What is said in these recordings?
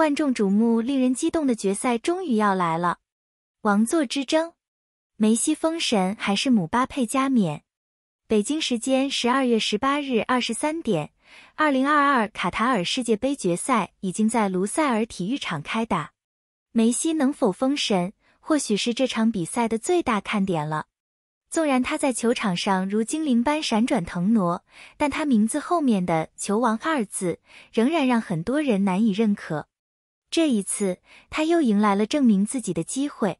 万众瞩目、令人激动的决赛终于要来了！王座之争，梅西封神还是姆巴佩加冕？北京时间十二月十八日二十三点，二零二二卡塔尔世界杯决赛已经在卢塞尔体育场开打。梅西能否封神，或许是这场比赛的最大看点了。纵然他在球场上如精灵般闪转腾挪，但他名字后面的“球王”二字，仍然让很多人难以认可。这一次，他又迎来了证明自己的机会。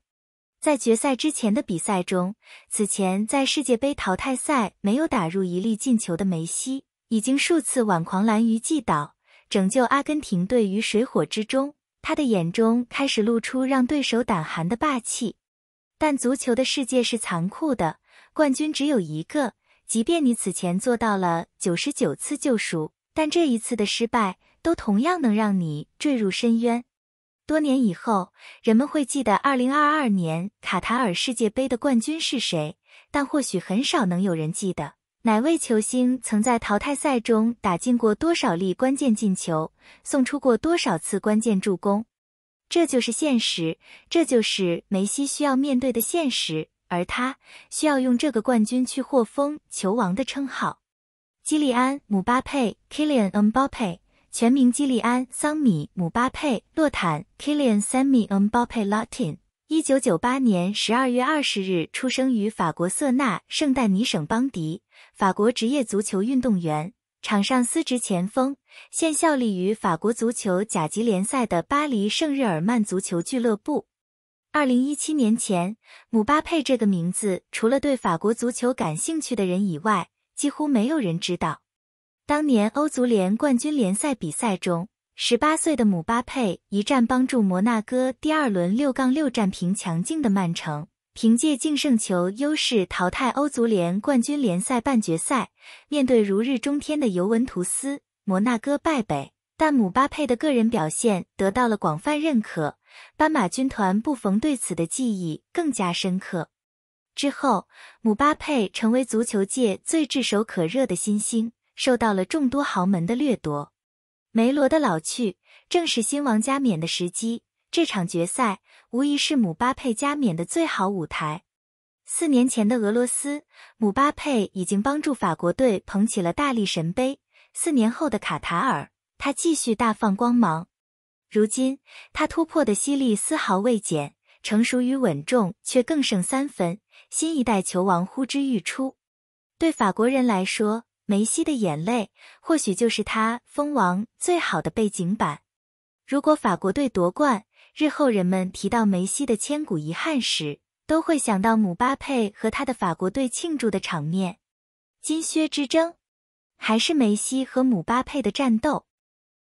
在决赛之前的比赛中，此前在世界杯淘汰赛没有打入一粒进球的梅西，已经数次挽狂澜于既倒，拯救阿根廷队于水火之中。他的眼中开始露出让对手胆寒的霸气。但足球的世界是残酷的，冠军只有一个。即便你此前做到了九十九次救赎，但这一次的失败。都同样能让你坠入深渊。多年以后，人们会记得二零二二年卡塔尔世界杯的冠军是谁，但或许很少能有人记得哪位球星曾在淘汰赛中打进过多少粒关键进球，送出过多少次关键助攻。这就是现实，这就是梅西需要面对的现实，而他需要用这个冠军去获封球王的称号。基利安·姆巴佩 （Kilian Mbappe）。全名基利安·桑米姆巴佩·洛坦 k i l i a n Samy Mbappé l a t i n 一九九八年十二月二十日出生于法国塞纳圣但尼省邦迪，法国职业足球运动员，场上司职前锋，现效力于法国足球甲级联赛的巴黎圣日耳曼足球俱乐部。二零一七年前，姆巴佩这个名字除了对法国足球感兴趣的人以外，几乎没有人知道。当年欧足联冠军联赛比赛中，十八岁的姆巴佩一战帮助摩纳哥第二轮六杠六战平强劲的曼城，凭借净胜球优势淘汰欧足联冠军联赛半决赛。面对如日中天的尤文图斯，摩纳哥败北，但姆巴佩的个人表现得到了广泛认可。斑马军团布冯对此的记忆更加深刻。之后，姆巴佩成为足球界最炙手可热的新星。受到了众多豪门的掠夺。梅罗的老去，正是新王加冕的时机。这场决赛无疑是姆巴佩加冕的最好舞台。四年前的俄罗斯，姆巴佩已经帮助法国队捧起了大力神杯。四年后的卡塔尔，他继续大放光芒。如今，他突破的犀利丝毫未减，成熟与稳重却更胜三分。新一代球王呼之欲出。对法国人来说。梅西的眼泪，或许就是他封王最好的背景板。如果法国队夺冠，日后人们提到梅西的千古遗憾时，都会想到姆巴佩和他的法国队庆祝的场面。金靴之争，还是梅西和姆巴佩的战斗？